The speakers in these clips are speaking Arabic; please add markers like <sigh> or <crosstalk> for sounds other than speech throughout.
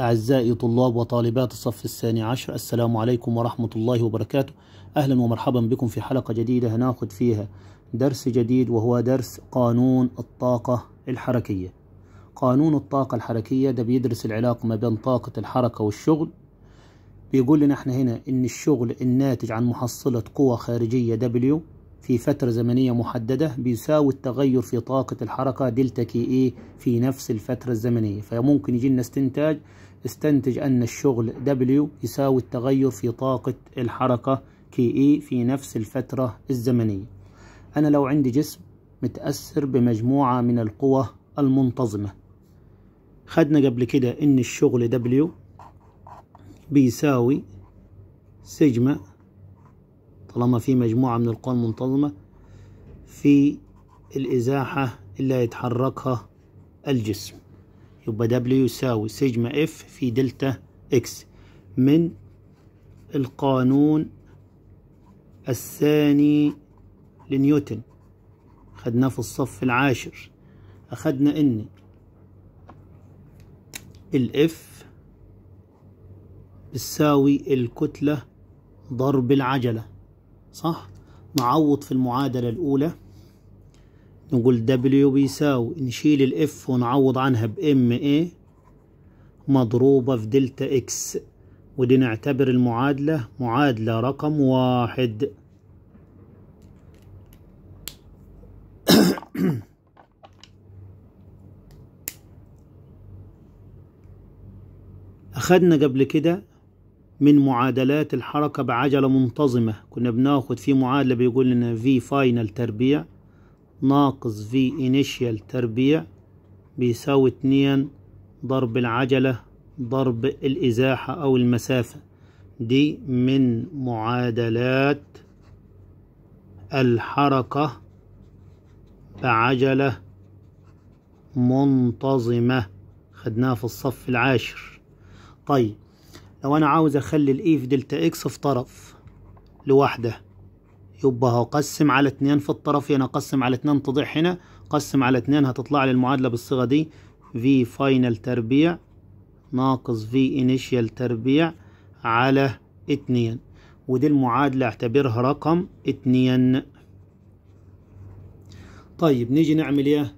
أعزائي طلاب وطالبات الصف الثاني عشر السلام عليكم ورحمة الله وبركاته أهلا ومرحبا بكم في حلقة جديدة هناخد فيها درس جديد وهو درس قانون الطاقة الحركية قانون الطاقة الحركية ده بيدرس العلاقة ما بين طاقة الحركة والشغل بيقول لنا احنا هنا ان الشغل الناتج عن محصلة قوة خارجية W في فترة زمنية محددة بيساوي التغير في طاقة الحركة دلتا كي اي في نفس الفترة الزمنية فممكن يجي لنا استنتاج استنتج أن الشغل W يساوي التغير في طاقة الحركة كي e في نفس الفترة الزمنية أنا لو عندي جسم متأثر بمجموعة من القوى المنتظمة خدنا قبل كده إن الشغل W بيساوي سجمة طالما في مجموعة من القوى المنتظمة في الإزاحة اللي هيتحركها الجسم يبقى دبليو يساوي سيجما اف في دلتا اكس من القانون الثاني لنيوتن خدناه في الصف العاشر أخدنا إن الإف بتساوي الكتلة ضرب العجلة صح؟ نعوض في المعادلة الأولى نقول دبليو بيساوي نشيل الاف ونعوض عنها بام ايه مضروبة في دلتا اكس ودي نعتبر المعادلة معادلة رقم واحد <coughs> أخدنا قبل كده من معادلات الحركة بعجلة منتظمة كنا بناخد في معادلة بيقول لنا في فاينل تربيع ناقص في initial تربيع بيساوي اتنين ضرب العجلة ضرب الإزاحة أو المسافة دي من معادلات الحركة بعجلة منتظمة خدناها في الصف العاشر طيب لو أنا عاوز أخلي الإي e في دلتا إكس في طرف لوحده يبقى هقسم على اتنين في الطرف الطرفين يعني اقسم على اتنين تضيع هنا قسم على اتنين هتطلع لي المعادلة بالصيغة دي في فاينل تربيع ناقص في انيشيال تربيع على اتنين ودي المعادلة اعتبرها رقم اتنين طيب نيجي نعمل ايه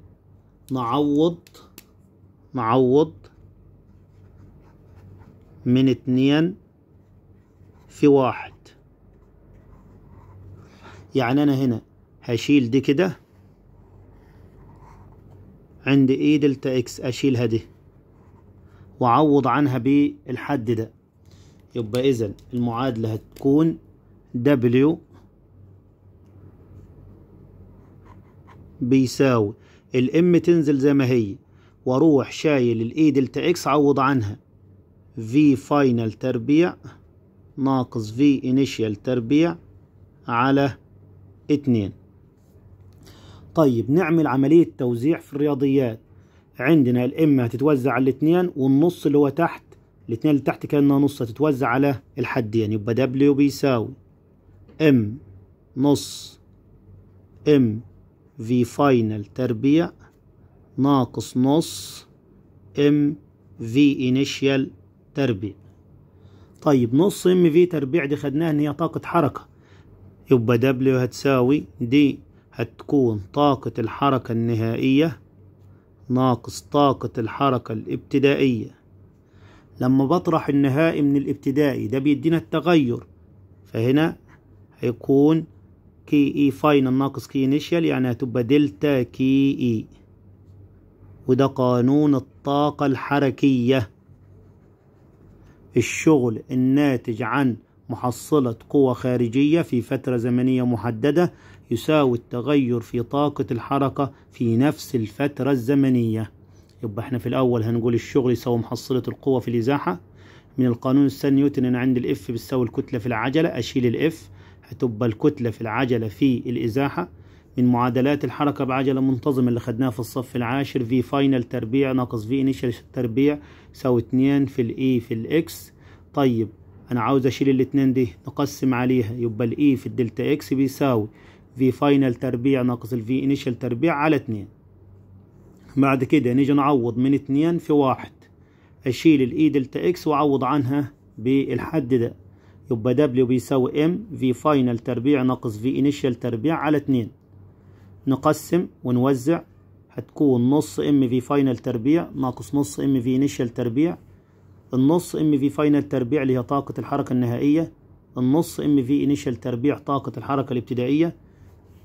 نعوض نعوض من اتنين في واحد يعني أنا هنا هشيل دي كده عند إي e دلتا إكس أشيلها دي وأعوض عنها بالحد ده يبقى إذا المعادلة هتكون دبليو بيساوي الام تنزل زي ما هي واروح شايل الاي e دلتا اكس عوض عنها في فاينل تربيع ناقص في انيشيال تربيع على اتنين طيب نعمل عملية توزيع في الرياضيات عندنا الام هتتوزع على الاتنين والنص اللي هو تحت الاتنين اللي تحت كأنها نص هتتوزع على الحدين يبقى دبليو بيساوي ام نص ام في فاينل تربيع ناقص نص ام في انيشيال تربيع طيب نص ام في تربيع دي خدناها ان هي طاقة حركة يبقى دبليو هتساوي دي هتكون طاقة الحركة النهائية ناقص طاقة الحركة الابتدائية لما بطرح النهائي من الابتدائي ده بيدينا التغير فهنا هيكون كي اي فاينل ناقص كي انيشيال يعني هتبقى دلتا كي اي e. وده قانون الطاقة الحركية الشغل الناتج عن محصلة قوة خارجية في فترة زمنية محددة يساوي التغير في طاقة الحركة في نفس الفترة الزمنية يبقى احنا في الأول هنقول الشغل يساوي محصلة القوة في الإزاحة من القانون السن نيوتن أنا عندي الإف بتساوي الكتلة في العجلة أشيل الإف هتبقى الكتلة في العجلة في الإزاحة من معادلات الحركة بعجلة منتظمة اللي خدناها في الصف العاشر في فاينل تربيع ناقص في انيشال تربيع يساوي اتنين في الاي e في الاكس طيب انا عاوز اشيل الاتنين دي نقسم عليها يبقى الاي e في الدلتا اكس بيساوي في فاينل تربيع ناقص الفي انيشال تربيع على اتنين بعد كده نيجي نعوض من اتنين في واحد اشيل الاي e دلتا اكس واعوض عنها بالحد ده يبقى دبليو بيساوي ام في فاينل تربيع ناقص في انيشال تربيع على اتنين نقسم ونوزع هتكون نص ام في فاينل تربيع ناقص نص ام في انيشال تربيع النص ام في فاينل تربيع اللي هي طاقة الحركة النهائية النص ام في انيشال تربيع طاقة الحركة الابتدائية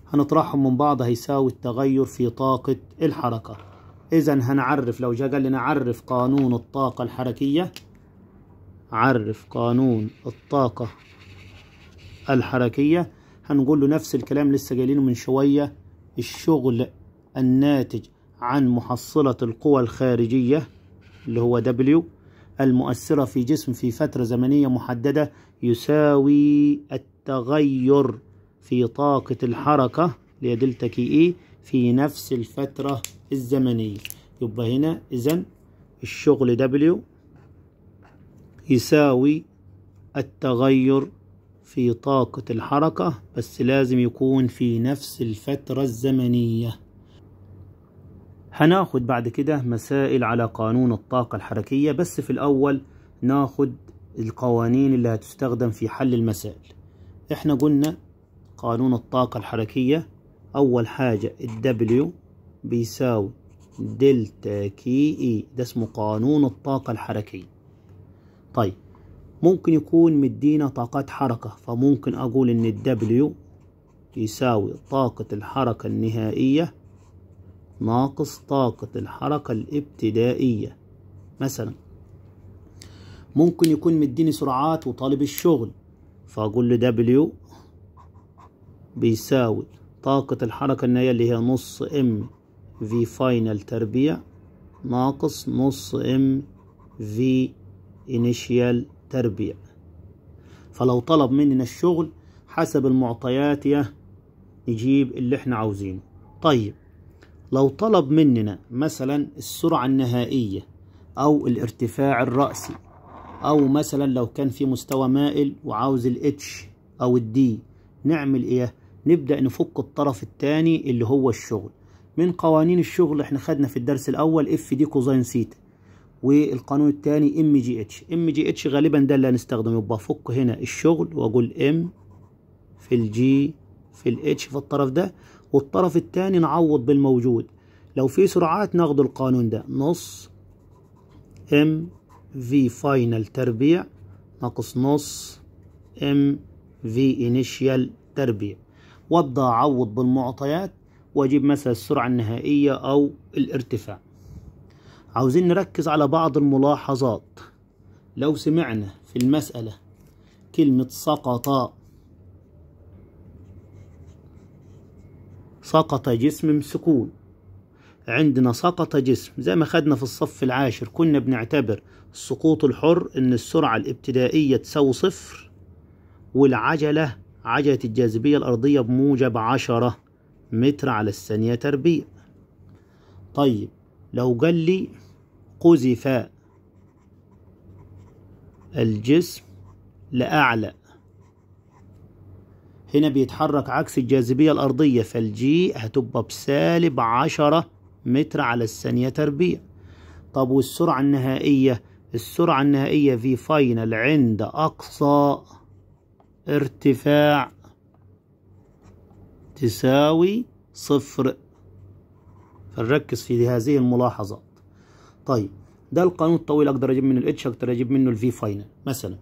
هنطرحهم من بعض هيساوي التغير في طاقة الحركة اذا هنعرف لو جه قال لنا عرف قانون الطاقة الحركية عرف قانون الطاقة الحركية هنقول له نفس الكلام لسه قايلينه من شوية الشغل الناتج عن محصلة القوى الخارجية اللي هو دبليو المؤثرة في جسم في فترة زمنية محددة يساوي التغير في طاقة الحركة اللي هي دلتا كي إي في نفس الفترة الزمنية يبقى هنا إذا الشغل دبليو يساوي التغير في طاقة الحركة بس لازم يكون في نفس الفترة الزمنية هناخد بعد كده مسائل على قانون الطاقة الحركية بس في الأول ناخد القوانين اللي هتستخدم في حل المسائل احنا قلنا قانون الطاقة الحركية أول حاجة الدبليو بيساوي دلتا كي اي ده اسمه قانون الطاقة الحركية طيب ممكن يكون مدينا طاقات حركة فممكن أقول إن الدبليو يساوي طاقة الحركة النهائية ناقص طاقة الحركة الابتدائية مثلا ممكن يكون مديني سرعات وطالب الشغل فأقول له دبليو بيساوي طاقة الحركة النهائية اللي هي نص ام في فاينل تربيع ناقص نص ام في انيشيال تربيع فلو طلب مننا الشغل حسب المعطيات نجيب اللي احنا عاوزينه طيب لو طلب مننا مثلا السرعة النهائية أو الارتفاع الرأسي أو مثلا لو كان في مستوى مائل وعاوز الاتش أو الدي نعمل إيه؟ نبدأ نفك الطرف الثاني اللي هو الشغل من قوانين الشغل احنا خدنا في الدرس الأول اف دي كوزين سيتا والقانون الثاني ام جي اتش ام جي اتش غالبا ده اللي هنستخدمه يبقى افك هنا الشغل واقول ام في الجي في الاتش في الطرف ده والطرف الثاني نعوض بالموجود لو في سرعات ناخد القانون ده نص ام في فاينل تربيع ناقص نص ام في انيشيال تربيع وابدا اعوض بالمعطيات واجيب مثلا السرعه النهائيه او الارتفاع عاوزين نركز على بعض الملاحظات لو سمعنا في المساله كلمه سقط سقط جسم مسكون عندنا سقط جسم زي ما خدنا في الصف العاشر كنا بنعتبر السقوط الحر ان السرعة الابتدائية تساوي صفر والعجلة عجلة الجاذبية الأرضية بموجب عشرة متر على الثانية تربيع طيب لو قال لي قذف الجسم لأعلى هنا بيتحرك عكس الجاذبية الأرضية فالجي هتبقى بسالب عشرة متر على الثانية تربيع طب والسرعة النهائية السرعة النهائية في فاينل عند أقصى ارتفاع تساوي صفر فنركز في هذه الملاحظات طيب ده القانون الطويل اقدر اجيب منه الاتش اقدر اجيب منه الفي فاينل مثلا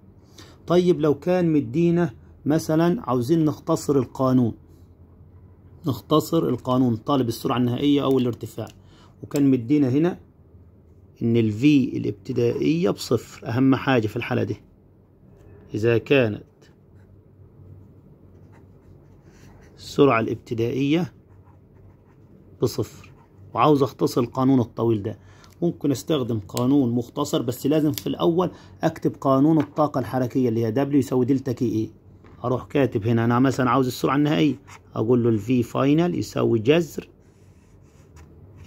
طيب لو كان مدينا مثلا عاوزين نختصر القانون نختصر القانون طالب السرعة النهائية أو الارتفاع وكان مدينا هنا إن V الابتدائية بصفر أهم حاجة في الحالة دي إذا كانت السرعة الابتدائية بصفر وعاوز اختصر القانون الطويل ده ممكن استخدم قانون مختصر بس لازم في الأول أكتب قانون الطاقة الحركية اللي هي W يساوي دلتا كي إيه اروح كاتب هنا انا مثلا عاوز السرعه النهائيه اقول له الفي فاينل يساوي جذر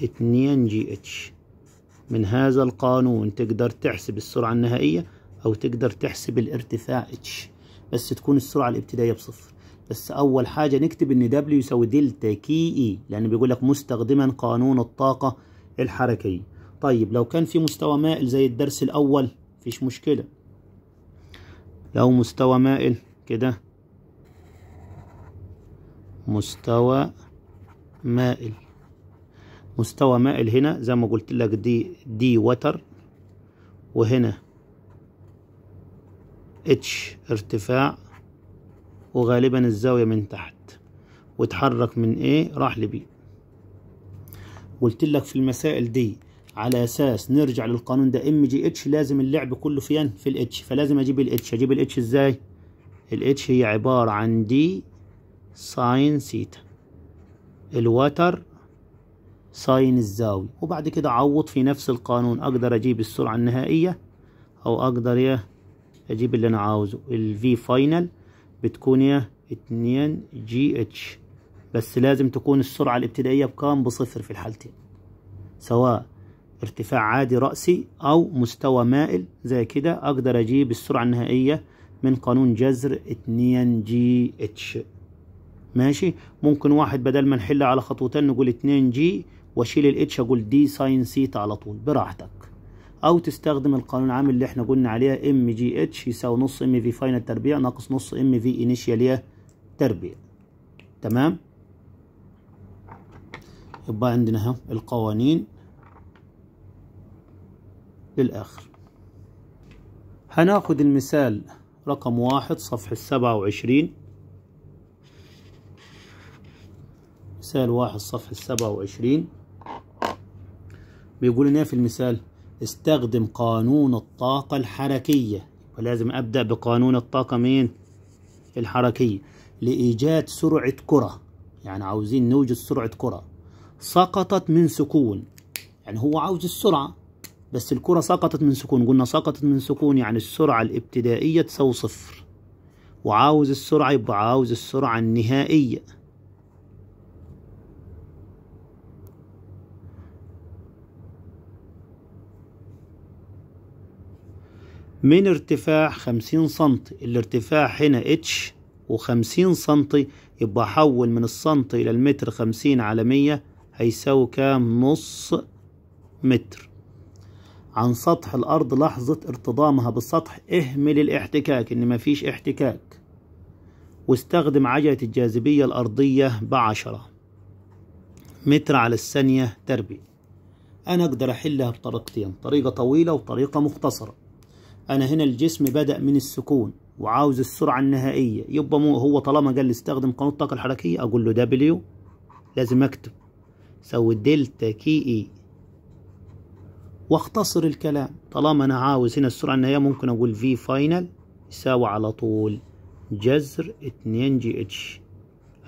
2 جي اتش من هذا القانون تقدر تحسب السرعه النهائيه او تقدر تحسب الارتفاع اتش بس تكون السرعه الابتدائيه بصفر بس اول حاجه نكتب ان دبليو يساوي دلتا كي اي لان بيقول لك مستخدما قانون الطاقه الحركيه طيب لو كان في مستوى مائل زي الدرس الاول مفيش مشكله لو مستوى مائل كده مستوى مائل مستوى مائل هنا زي ما قلت لك دي دي وتر وهنا اتش ارتفاع وغالبا الزاوية من تحت واتحرك من ايه راح لبي قلت لك في المسائل دي على اساس نرجع للقانون ده ام جي اتش لازم اللعب كله فين في الاتش فلازم اجيب الاتش اجيب الاتش ازاي الاتش هي عبارة عن دي ساين سيتا الوتر ساين الزاوية وبعد كده أعوض في نفس القانون أقدر أجيب السرعة النهائية أو أقدر إيه أجيب اللي أنا عاوزه الفي فاينل بتكون إيه اتنين جي اتش بس لازم تكون السرعة الابتدائية بكام بصفر في الحالتين سواء ارتفاع عادي رأسي أو مستوى مائل زي كده أقدر أجيب السرعة النهائية من قانون جذر 2 جي اتش ماشي ممكن واحد بدل ما نحل على خطوتين نقول 2 جي واشيل الاتش اقول دي ساين سيتا على طول براحتك او تستخدم القانون العام اللي احنا قلنا عليها ام جي اتش يساوي نص ام في فاينل تربيع ناقص نص ام في انيشيال تربيع تمام يبقى عندنا اهو القوانين للاخر هناخد المثال رقم واحد صفحة سبعة وعشرين مثال واحد صفحة سبعة وعشرين بيقول لنا في المثال استخدم قانون الطاقة الحركية ولازم أبدأ بقانون الطاقة مين الحركية لإيجاد سرعة كرة يعني عاوزين نوجد سرعة كرة سقطت من سكون يعني هو عاوز السرعة بس الكرة سقطت من سكون قلنا سقطت من سكون يعني السرعة الابتدائية تساوي صفر وعاوز السرعة يبقى عاوز السرعة النهائية من ارتفاع خمسين سنتي الارتفاع هنا اتش وخمسين سنتي يبقى حول من السنتي إلى المتر خمسين على مية هيساوي كام نص متر عن سطح الأرض لحظة ارتضامها بالسطح اهمل الاحتكاك إن مفيش احتكاك واستخدم عجلة الجاذبية الأرضية بعشرة متر على الثانية تربية أنا أقدر أحلها بطريقتين طريقة طويلة وطريقة مختصرة أنا هنا الجسم بدأ من السكون وعاوز السرعة النهائية يبقى مو هو طالما قال لي استخدم قانون الطاقة الحركية أقول له دبليو لازم أكتب سوي دلتا كي إي واختصر الكلام طالما انا عاوز هنا السرعه النهائيه ممكن اقول في فاينل يساوي على طول جذر 2 جي اتش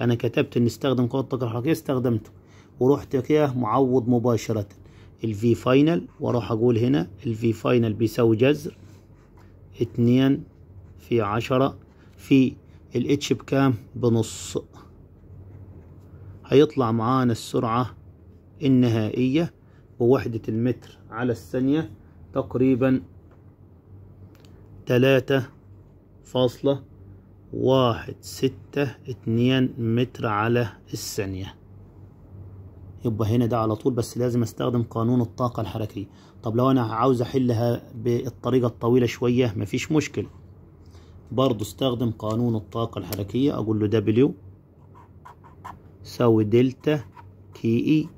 انا كتبت ان استخدم قوه الطاقه الحركيه استخدمته ورحت كده معوض مباشره الفي فاينل واروح اقول هنا الفي فاينل بيساوي جذر 2 في 10 في الاتش بكام بنص هيطلع معانا السرعه النهائيه بوحدة المتر على الثانية تقريبا تلاتة فاصلة واحد ستة اتنين متر على الثانية يبقى هنا ده على طول بس لازم استخدم قانون الطاقة الحركية طب لو انا عاوز احلها بالطريقة الطويلة شوية مفيش مشكلة برضو استخدم قانون الطاقة الحركية اقول له دبليو ساوي دلتا كي اي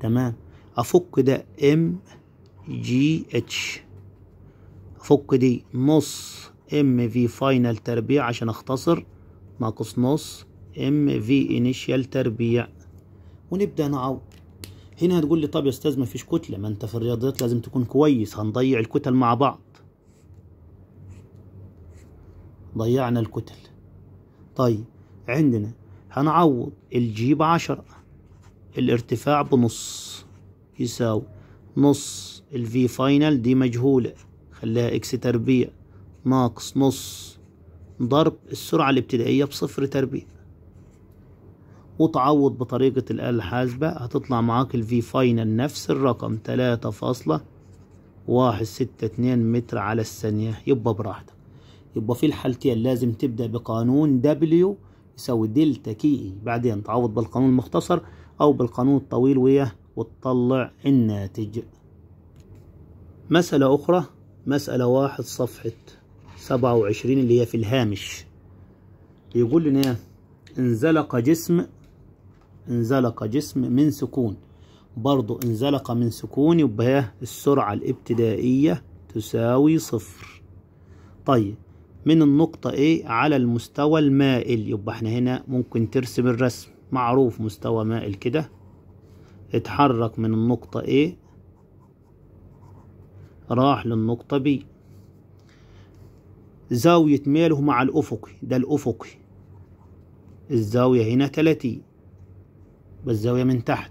تمام افك ده ام جي اتش افك دي نص ام في فاينل تربيع عشان اختصر ناقص نص ام في انيشال تربيع ونبدا نعوض هنا هتقول لي طب يا استاذ مفيش كتله ما انت في الرياضيات لازم تكون كويس هنضيع الكتل مع بعض ضيعنا الكتل طيب عندنا هنعوض الجي بعشرة الارتفاع بنص يساوي نص الفي فاينل دي مجهولة خليها اكس تربيع ناقص نص ضرب السرعة الابتدائية بصفر تربيع وتعوض بطريقة الآلة الحاسبة هتطلع معاك الفي فاينل نفس الرقم تلاتة فاصلة واحد ستة اتنين متر على الثانية يبقى براحتك يبقى في الحالتين لازم تبدأ بقانون دبليو يساوي دلتا كي بعدين تعوض بالقانون المختصر أو بالقانون الطويل ويا وتطلع الناتج مسألة أخرى مسألة واحد صفحة سبعة وعشرين اللي هي في الهامش بيقول لنا انزلق جسم انزلق جسم من سكون برضو انزلق من سكون يبقى السرعة الابتدائية تساوي صفر طيب من النقطة A على المستوى المائل يبقى احنا هنا ممكن ترسم الرسم معروف مستوى مائل كده اتحرك من النقطة A راح للنقطة B زاوية ميله مع الأفقي ده الأفقي الزاوية هنا 30 بالزاوية من تحت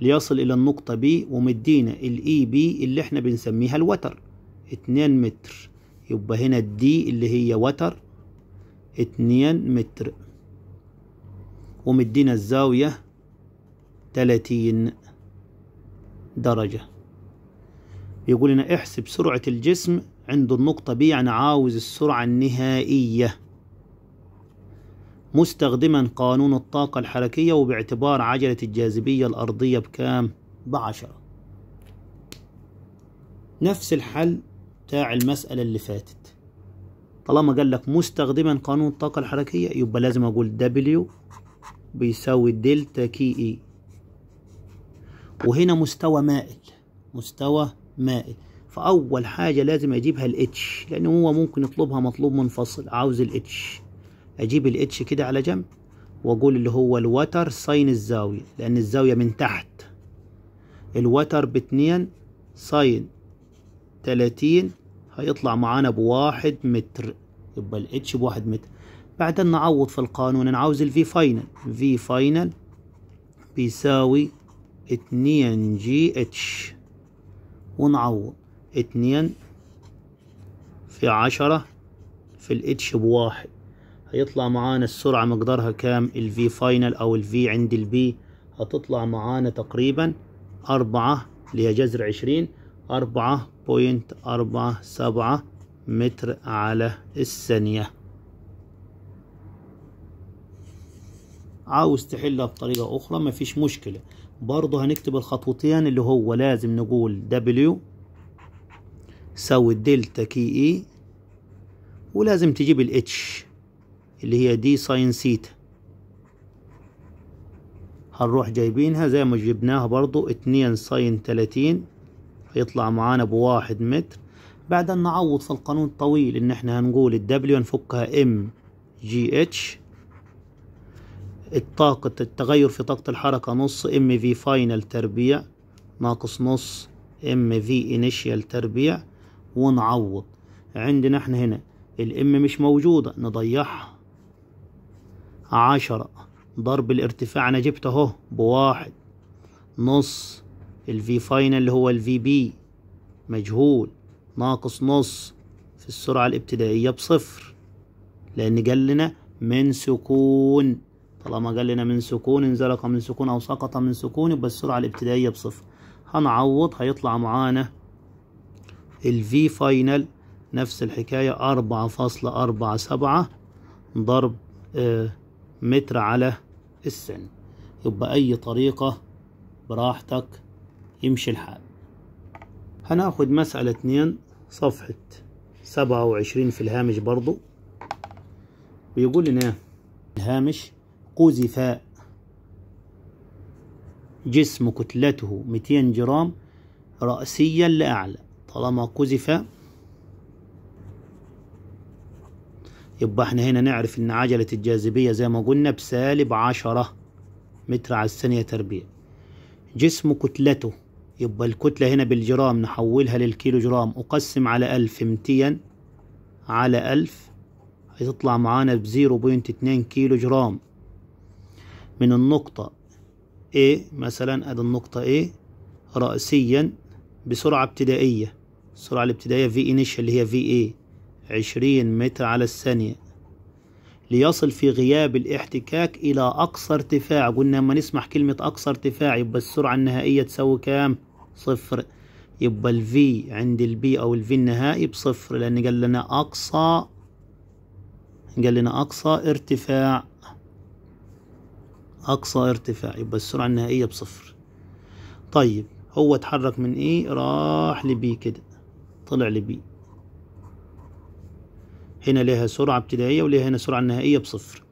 ليصل إلى النقطة B ومدينا الـ EB اللي احنا بنسميها الوتر 2 متر يبقى هنا الدي اللي هي وتر 2 متر ومدينا الزاوية تلاتين درجة يقول لنا احسب سرعة الجسم عند النقطة بي يعني عاوز السرعة النهائية مستخدما قانون الطاقة الحركية وباعتبار عجلة الجاذبية الأرضية بكام؟ بعشرة نفس الحل بتاع المسألة اللي فاتت طالما قال لك مستخدما قانون الطاقة الحركية يبقى لازم أقول W بيساوي دلتا كي اي e. وهنا مستوى مائل مستوى مائل فأول حاجة لازم أجيبها الاتش لأن هو ممكن يطلبها مطلوب منفصل عاوز الاتش أجيب الاتش كده على جنب وأقول اللي هو الوتر ساين الزاوية لأن الزاوية من تحت الوتر باتنين ساين تلاتين هيطلع معانا بواحد متر يبقى الاتش بواحد متر بعدين نعوض في القانون نعوز الفي فاينل الفي فاينل بيساوي اتنين جي اتش ونعوض اتنين في عشرة في الاتش بواحد هيطلع معانا السرعة مقدارها كام الفي فاينل او الفي عند البي هتطلع معانا تقريبا أربعة اللي هي جذر عشرين أربعة بوينت أربعة سبعة متر على الثانية عاوز تحلها بطريقة أخرى مفيش مشكلة برضه هنكتب الخطوتين اللي هو لازم نقول W ساوي دلتا كي إي ولازم تجيب الاتش اللي هي دي ساين سيتا هنروح جايبينها زي ما جبناها برضو اتنين ساين تلاتين هيطلع معانا بواحد متر بعدين نعوض في القانون الطويل ان احنا هنقول الدبليو نفكها ام جي اتش الطاقة التغير في طاقة الحركة نص ام في فاينل تربيع ناقص نص ام في انيشيال تربيع ونعوض عندنا احنا هنا الام مش موجودة نضيعها عشرة ضرب الارتفاع انا جبت اهو بواحد نص الفي فاينل اللي هو الفي بي مجهول ناقص نص في السرعة الابتدائية بصفر لأن جالنا من سكون طالما قال لنا من سكون انزلق من سكون أو سقط من سكون يبقى السرعة الابتدائية بصفر هنعوض هيطلع معانا الفي فاينل نفس الحكاية أربعة فاصلة أربعة سبعة ضرب آه، متر على السن يبقى أي طريقة براحتك يمشي الحال هناخد مسألة اتنين صفحة سبعة وعشرين في الهامش برضو بيقول لنا الهامش قذف جسم كتلته 200 جرام رأسيا لأعلى طالما قذف يبقى احنا هنا نعرف ان عجلة الجاذبية زي ما قلنا بسالب عشرة متر على الثانية تربيع جسم كتلته يبقى الكتلة هنا بالجرام نحولها للكيلو جرام أقسم على ألف متيا على ألف هتطلع معانا بزيرو بوينت اتنين كيلو جرام من النقطة A مثلا أدي النقطة A رأسيا بسرعة ابتدائية السرعة الابتدائية V initial اللي هي VA عشرين متر على الثانية ليصل في غياب الاحتكاك إلى أقصى ارتفاع قلنا لما نسمح كلمة أقصى ارتفاع يبقى السرعة النهائية تساوي كام؟ صفر يبقى ال V عند ال B أو ال V النهائي بصفر لأن قال لنا أقصى قال لنا أقصى ارتفاع أقصى ارتفاع يبقى السرعة النهائية بصفر طيب هو اتحرك من ايه راح لبي كده طلع لبي هنا لها سرعة ابتدائية وليها هنا سرعة نهائية بصفر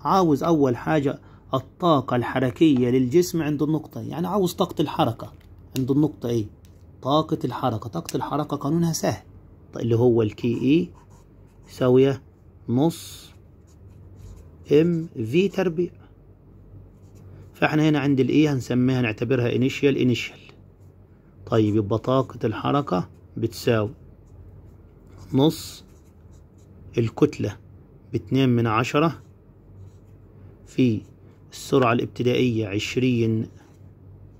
عاوز أول حاجة الطاقة الحركية للجسم عند النقطة يعني عاوز طاقة الحركة عند النقطة ايه طاقة الحركة طاقة الحركة قانونها سهل طيب، اللي هو الكي اي e يساوي نص ام في تربيع فاحنا هنا عند الاي هنسميها نعتبرها انيشال انيشال طيب يبقى طاقة الحركة بتساوي نص الكتلة باتنين من عشرة في السرعة الابتدائية عشرين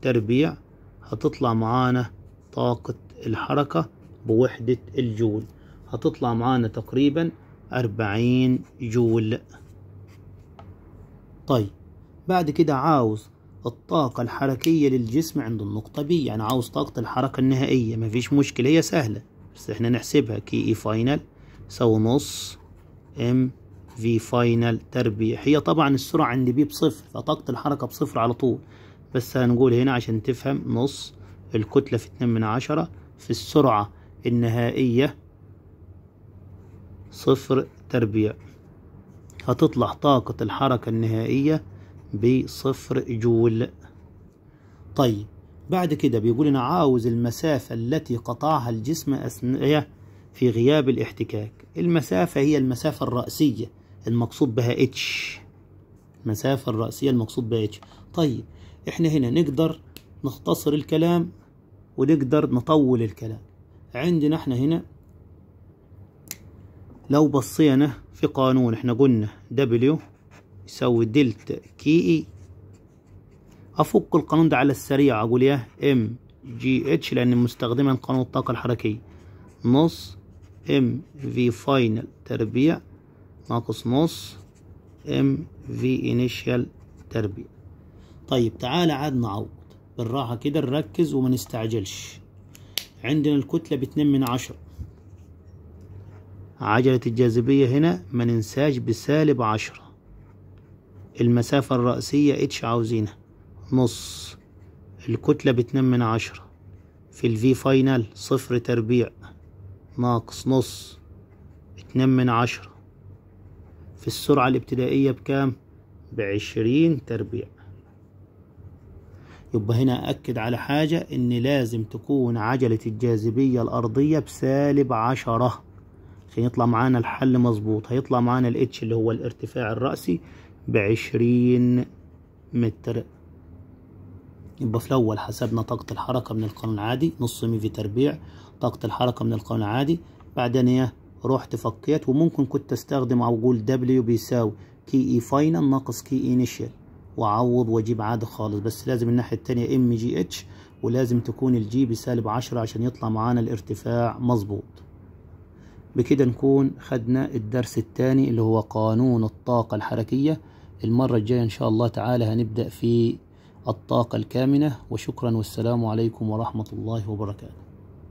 تربيع هتطلع معانا طاقة الحركة بوحدة الجول هتطلع معانا تقريبا أربعين جول طيب بعد كده عاوز الطاقة الحركية للجسم عند النقطة B يعني عاوز طاقة الحركة النهائية مفيش مشكلة هي سهلة بس احنا نحسبها كي اي فاينل يساوي نص ام في فاينل تربيع هي طبعا السرعة عند بي بصفر فطاقة الحركة بصفر على طول بس هنقول هنا عشان تفهم نص الكتلة في اتنين من عشرة في السرعة النهائية صفر تربيع هتطلع طاقة الحركة النهائية بصفر جول طيب بعد كده بيقول أنا عاوز المسافة التي قطعها الجسم أثناء في غياب الاحتكاك المسافة هي المسافة الرأسية المقصود بها اتش المسافة الرأسية المقصود بها اتش طيب احنا هنا نقدر نختصر الكلام ونقدر نطول الكلام عندنا احنا هنا لو بصينا في قانون احنا قلنا دبليو يساوي دلتا كي اي e. افك القانون ده على السريع اقول ياه ام جي اتش لان مستخدما قانون الطاقه الحركيه نص ام في فاينل تربيع ناقص نص ام في انيشال تربيع طيب تعالى عاد نعوض بالراحه كده نركز وما نستعجلش عندنا الكتله باتنين من عشرة عجله الجاذبيه هنا ما ننساش بسالب عشرة المسافة الرأسية اتش عاوزينها نص الكتلة باتنين من عشرة في الفي فاينل صفر تربيع ناقص نص اتنين من عشرة في السرعة الابتدائية بكام؟ بعشرين تربيع يبقى هنا أكد على حاجة إن لازم تكون عجلة الجاذبية الأرضية بسالب عشرة عشان يطلع معانا الحل مظبوط هيطلع معانا الاتش اللي هو الارتفاع الرأسي بعشرين متر يبقى في الأول حسبنا طاقة الحركة من القانون العادي نص مي في تربيع طاقة الحركة من القانون العادي بعدين ايه رحت فكيت وممكن كنت استخدم او اقول دبليو بيساوي كي اي e فاينل ناقص كي انيشال واعوض واجيب عادي خالص بس لازم الناحية التانية ام جي اتش ولازم تكون الجي بسالب عشرة عشان يطلع معانا الارتفاع مظبوط بكده نكون خدنا الدرس الثاني اللي هو قانون الطاقة الحركية المرة الجاية إن شاء الله تعالى هنبدأ في الطاقة الكامنة وشكرا والسلام عليكم ورحمة الله وبركاته